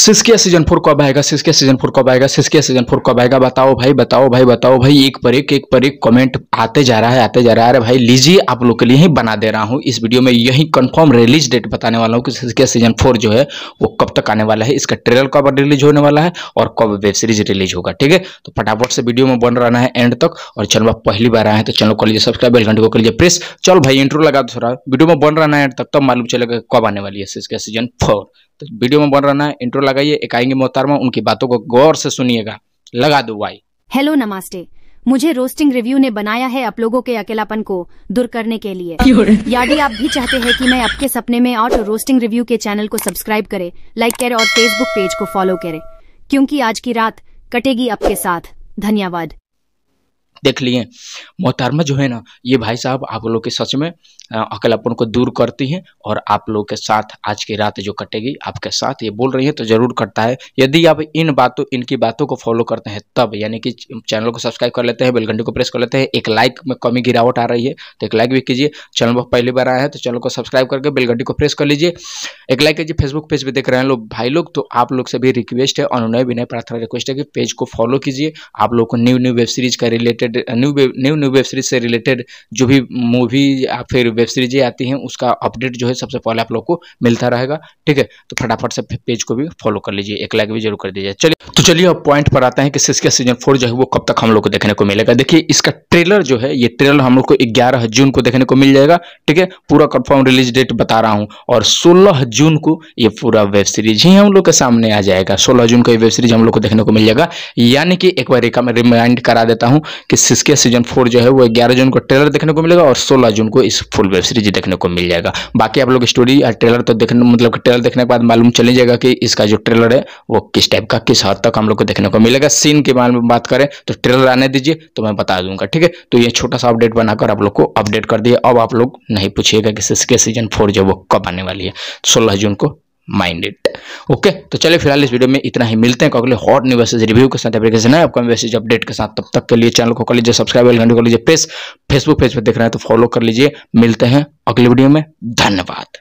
सिस्किया season four कब आएगा सिस्किया season four कब आएगा सिस्किया सीजन फोर कब आएगा बताओ भाई बताओ भाई बताओ भाई एक पर एक एक पर एक कमेंट आते जा रहा है आते जा रहा है अरे भाई लीजिए आप लोग के लिए ही बना दे रहा हूँ इस वीडियो में यही कंफर्म रिलीज डेट बताने वाला हूँ कि सिस्किया सीजन फोर जो है वो कब तक आने वाला है इसका ट्रेलर कब रिलीज होने वाला है और कब वेब सीरीज रिलीज होगा ठीक है तो फटाफट से वीडियो में बन रहना है एंड तक और चलो आप पहली बार आए हैं तो चैनल को लीजिए सब्सक्राइब बेल घंटे को कर लीजिए प्रेस चलो भाई इंटरव्यू लगा दो वीडियो में बन रहना है एंड तक तब मालूम चलेगा कब आने वाली है सिस्किया सीजन फोर तो वीडियो में बन रहा है इंट्रो लगाइए एक आएंगे मोहतरमा उनकी बातों को गौर से सुनिएगा लगा दो वाई हेलो नमस्ते मुझे रोस्टिंग रिव्यू ने बनाया है आप लोगों के अकेलापन को दूर करने के लिए याडी आप भी चाहते हैं कि मैं आपके सपने में और रोस्टिंग रिव्यू के चैनल को सब्सक्राइब करे लाइक करे और फेसबुक पेज को फॉलो करे क्योंकि आज की रात कटेगी आपके साथ धन्यवाद देख लिए मोहतरमा जो है ना ये भाई साहब आप लोग के सच में अपन को दूर करती हैं और आप लोग के साथ आज की रात जो कटेगी आपके साथ ये बोल रही है तो ज़रूर कटता है यदि आप इन बातों इनकी बातों को फॉलो करते हैं तब यानी कि चैनल को सब्सक्राइब कर लेते हैं बेलघंटी को प्रेस कर लेते हैं एक लाइक में कमी गिरावट आ रही है तो एक लाइक भी कीजिए चैनल पर पहली बार आया है तो चैनल को सब्सक्राइब करके बेलघंटी को प्रेस कर लीजिए एक लाइक कीजिए फेसबुक पेज पे देख रहे हैं लोग भाई लोग तो आप लोग से भी रिक्वेस्ट है और उन्हें विनय प्रार्थना रिक्वेस्ट है कि पेज को फॉलो कीजिए आप लोग को न्यू न्यू वेब सीरीज का related new new new web series से रिलेटेड जो भी मूवी या फिर वेब सीरीजें आती हैं उसका अपडेट जो है सबसे पहले आप लोग को मिलता रहेगा ठीक है तो फटाफट से पेज को भी फॉलो कर लीजिए एक लाइक भी जरूर कर दीजिए चलिए तो चलिए अब पॉइंट पर आते हैं कि सिस्का सीजन फोर जो है वो कब तक हम लोग को देखने को मिलेगा देखिए इसका ट्रेलर जो है ये ट्रेलर हम लोग को ग्यारह जून को देखने को मिल जाएगा ठीक है पूरा कन्फर्म रिलीज डेट बता रहा हूँ और सोलह जून को ये पूरा वेब सीरीज ही हम लोग के सामने आ जाएगा सोलह जून को ये वेब सीरीज हम लोग को देखने को मिल जाएगा यानी कि एक बार मैं रिमाइंड करा देता हूँ कि सिस्के सीजन फोर जो है वो ग्यारह जून को ट्रेलर देखने को मिलेगा और सोलह जून को इस फुल वेब सीरीज देखने को मिल जाएगा बाकी आप लोग स्टोरी और ट्रेलर तो देखने मतलब ट्रेलर देखने के बाद मालूम चले जाएगा कि इसका जो ट्रेलर है वो किस टाइप का किस हद तक हम लोग को देखने को मिलेगा सीन के बारे में बात करें तो ट्रेलर आने दीजिए तो मैं बता दूंगा ठीक है तो ये छोटा सा अपडेट बनाकर आप लोग को अपडेट कर दिए अब आप लोग नहीं पूछिएगा कि सिस्के सीजन फोर जो वो कब आने वाली है सोलह सोलह जून को माइंड इट ओके तो चलिए फिलहाल इस वीडियो में इतना ही मिलते हैं अगले हॉट न्यूज रिव्यू के साथ एप्लीकेशन है आपका मैसेज अपडेट के साथ तब तक के लिए चैनल को कर लीजिए सब्सक्राइब बेल घंटे कर लीजिए पेज फेसबुक पेज पर देख रहे हैं तो फॉलो कर लीजिए मिलते हैं अगले वीडियो में धन्यवाद